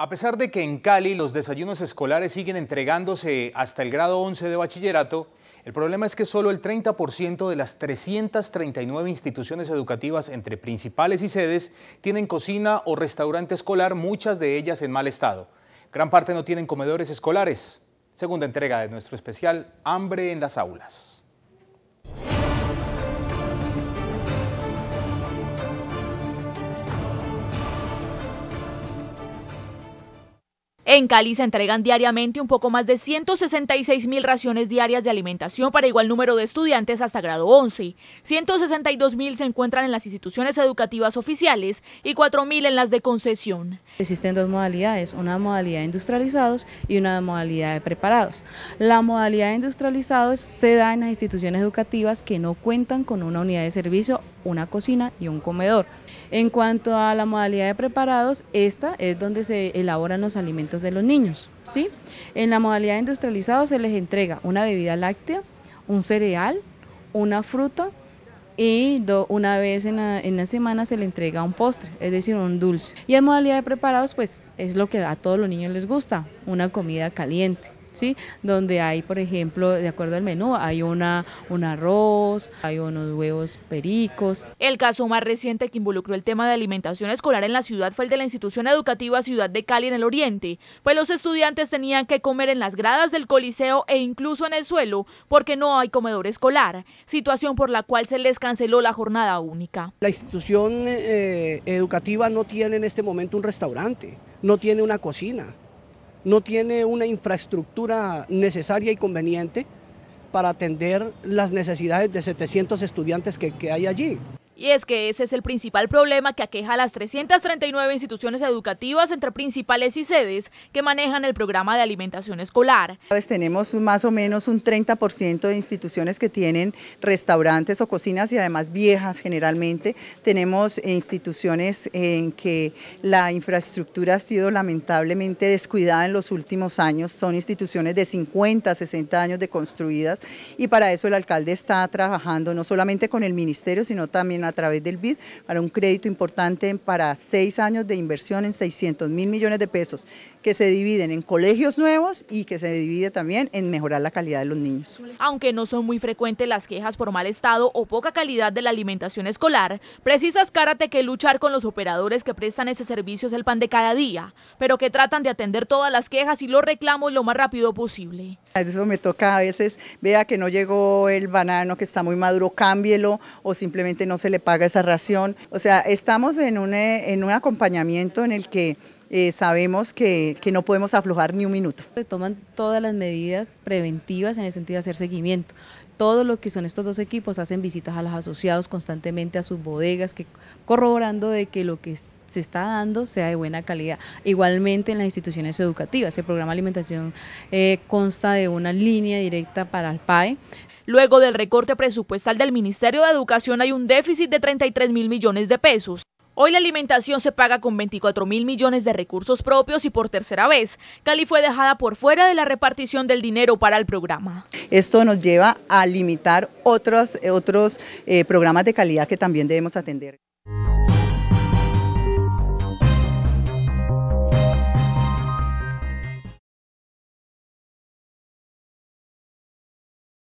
A pesar de que en Cali los desayunos escolares siguen entregándose hasta el grado 11 de bachillerato, el problema es que solo el 30% de las 339 instituciones educativas entre principales y sedes tienen cocina o restaurante escolar, muchas de ellas en mal estado. Gran parte no tienen comedores escolares. Segunda entrega de nuestro especial Hambre en las aulas. En Cali se entregan diariamente un poco más de 166 mil raciones diarias de alimentación para igual número de estudiantes hasta grado 11. 162 mil se encuentran en las instituciones educativas oficiales y 4.000 mil en las de concesión. Existen dos modalidades, una modalidad de industrializados y una modalidad de preparados. La modalidad de industrializados se da en las instituciones educativas que no cuentan con una unidad de servicio una cocina y un comedor. En cuanto a la modalidad de preparados, esta es donde se elaboran los alimentos de los niños. ¿sí? En la modalidad industrializado se les entrega una bebida láctea, un cereal, una fruta y una vez en la, en la semana se le entrega un postre, es decir, un dulce. Y en modalidad de preparados, pues es lo que a todos los niños les gusta, una comida caliente. ¿sí? Donde hay, por ejemplo, de acuerdo al menú, hay un arroz, hay unos huevos pericos. El caso más reciente que involucró el tema de alimentación escolar en la ciudad fue el de la institución educativa Ciudad de Cali en el Oriente, pues los estudiantes tenían que comer en las gradas del coliseo e incluso en el suelo porque no hay comedor escolar, situación por la cual se les canceló la jornada única. La institución eh, educativa no tiene en este momento un restaurante, no tiene una cocina no tiene una infraestructura necesaria y conveniente para atender las necesidades de 700 estudiantes que, que hay allí. Y es que ese es el principal problema que aqueja a las 339 instituciones educativas entre principales y sedes que manejan el programa de alimentación escolar. tenemos más o menos un 30% de instituciones que tienen restaurantes o cocinas y además viejas generalmente. Tenemos instituciones en que la infraestructura ha sido lamentablemente descuidada en los últimos años. Son instituciones de 50, 60 años de construidas y para eso el alcalde está trabajando no solamente con el ministerio sino también a través del BID para un crédito importante para seis años de inversión en 600 mil millones de pesos que se dividen en colegios nuevos y que se divide también en mejorar la calidad de los niños. Aunque no son muy frecuentes las quejas por mal estado o poca calidad de la alimentación escolar, precisas Cárate que luchar con los operadores que prestan ese servicio es el pan de cada día, pero que tratan de atender todas las quejas y los reclamos lo más rápido posible. Eso me toca a veces, vea que no llegó el banano, que está muy maduro, cámbielo o simplemente no se le paga esa ración. O sea, estamos en un, eh, en un acompañamiento en el que eh, sabemos que, que, no podemos aflojar ni un minuto. Se toman todas las medidas preventivas en el sentido de hacer seguimiento. Todo lo que son estos dos equipos hacen visitas a los asociados constantemente a sus bodegas, que, corroborando de que lo que se está dando sea de buena calidad. Igualmente en las instituciones educativas, el programa de alimentación eh, consta de una línea directa para el PAE. Luego del recorte presupuestal del Ministerio de Educación hay un déficit de 33 mil millones de pesos. Hoy la alimentación se paga con 24 mil millones de recursos propios y por tercera vez, Cali fue dejada por fuera de la repartición del dinero para el programa. Esto nos lleva a limitar otros, eh, otros eh, programas de calidad que también debemos atender.